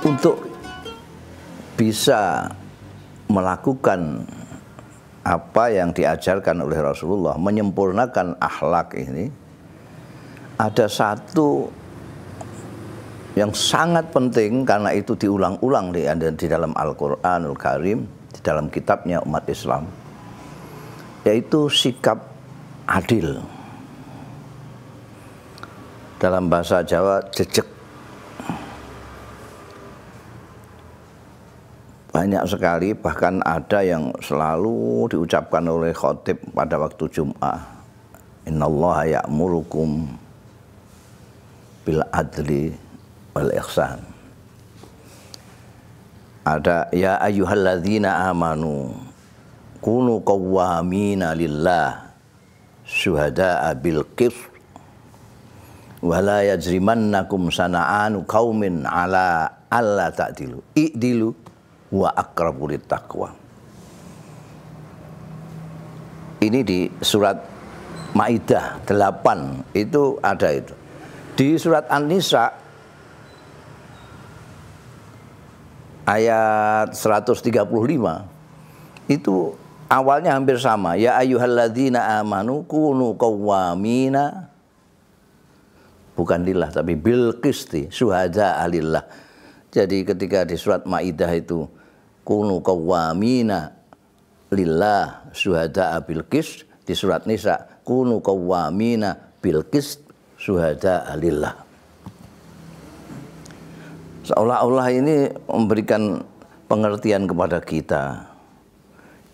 Untuk bisa melakukan apa yang diajarkan oleh Rasulullah menyempurnakan akhlak ini ada satu yang sangat penting karena itu diulang-ulang di, di dalam Al-Qur'anul Karim, di dalam kitabnya umat Islam yaitu sikap adil. Dalam bahasa Jawa jejek. Banyak sekali bahkan ada yang selalu diucapkan oleh khotib pada waktu Jum'ah. Innallaha ya'murukum bil adli wal ihsan. Ada ya ayuhalladzina amanu kunu qawwamina lillah syuhada abil qis wala yajrimannakum sana'anu qaumin ala alla ta'dilu i'dilu wa aqrabu taqwa ini di surat Maidah 8 itu ada itu di surat An-Nisa ayat 135 itu awalnya hampir sama ya ayyuhalladzina amanu kunu qawwamina bukan lillah tapi bil qisti suhada alillah jadi ketika di surat maidah itu kunu qawwamina lillah suhada bil qist di surat nisa kunu qawwamina bil qist suhada alillah seolah-olah ini memberikan pengertian kepada kita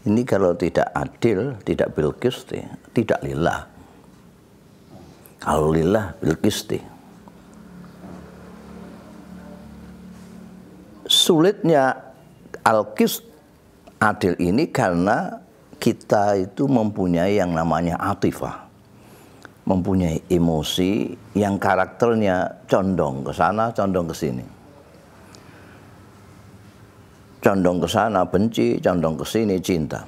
ini kalau tidak adil, tidak bilkisti, tidak lillah. Kalau lillah, bilkisti. Sulitnya alkis adil ini karena kita itu mempunyai yang namanya atifah. Mempunyai emosi yang karakternya condong ke sana, condong ke sini condong ke sana benci, condong ke sini cinta.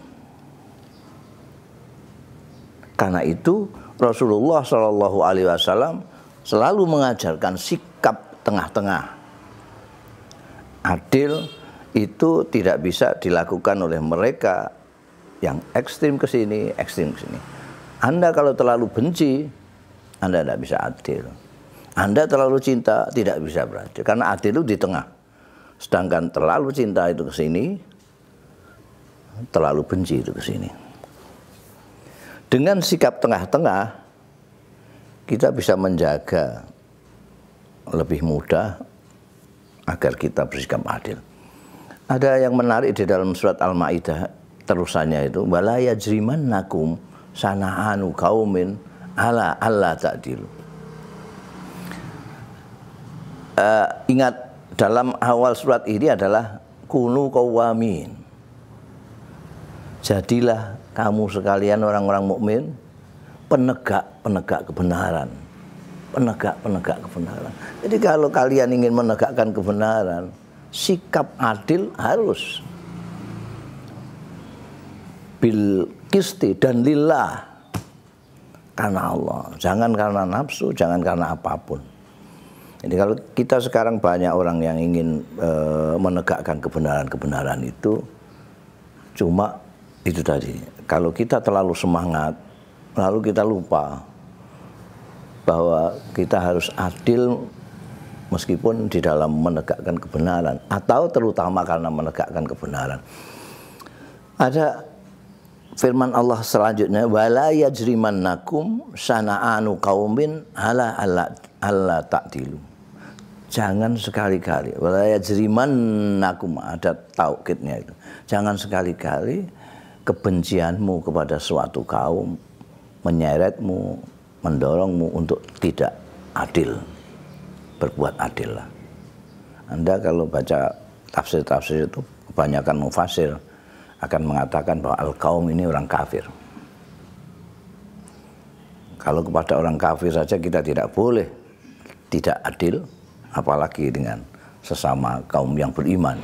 Karena itu Rasulullah Shallallahu Alaihi Wasallam selalu mengajarkan sikap tengah-tengah. Adil itu tidak bisa dilakukan oleh mereka yang ekstrim ke sini, ekstrim ke sini. Anda kalau terlalu benci, Anda tidak bisa adil. Anda terlalu cinta, tidak bisa beradil. Karena adil itu di tengah. Sedangkan terlalu cinta itu ke sini, terlalu benci itu ke sini. Dengan sikap tengah-tengah, kita bisa menjaga lebih mudah agar kita bersikap adil. Ada yang menarik di dalam surat Al-Maidah terusannya itu jriman nakum sana'anu kaumin ala Allah takdir. Uh, eh, ingat dalam awal surat ini adalah kunu kawamin. Jadilah kamu sekalian orang-orang mukmin penegak-penegak kebenaran. Penegak-penegak kebenaran. Jadi kalau kalian ingin menegakkan kebenaran, sikap adil harus bil kisti dan lillah karena Allah, jangan karena nafsu, jangan karena apapun. Jadi kalau kita sekarang banyak orang yang ingin e, menegakkan kebenaran-kebenaran itu cuma itu tadi. Kalau kita terlalu semangat, lalu kita lupa bahwa kita harus adil meskipun di dalam menegakkan kebenaran atau terutama karena menegakkan kebenaran. Ada firman Allah selanjutnya wala yajrimannakum sana'anu qaumin ala alla ta'dilu jangan sekali-kali walaya aku ada taukitnya itu jangan sekali-kali kebencianmu kepada suatu kaum menyeretmu mendorongmu untuk tidak adil berbuat adil lah Anda kalau baca tafsir-tafsir itu kebanyakan mufasir akan mengatakan bahwa al-kaum ini orang kafir kalau kepada orang kafir saja kita tidak boleh tidak adil apalagi dengan sesama kaum yang beriman.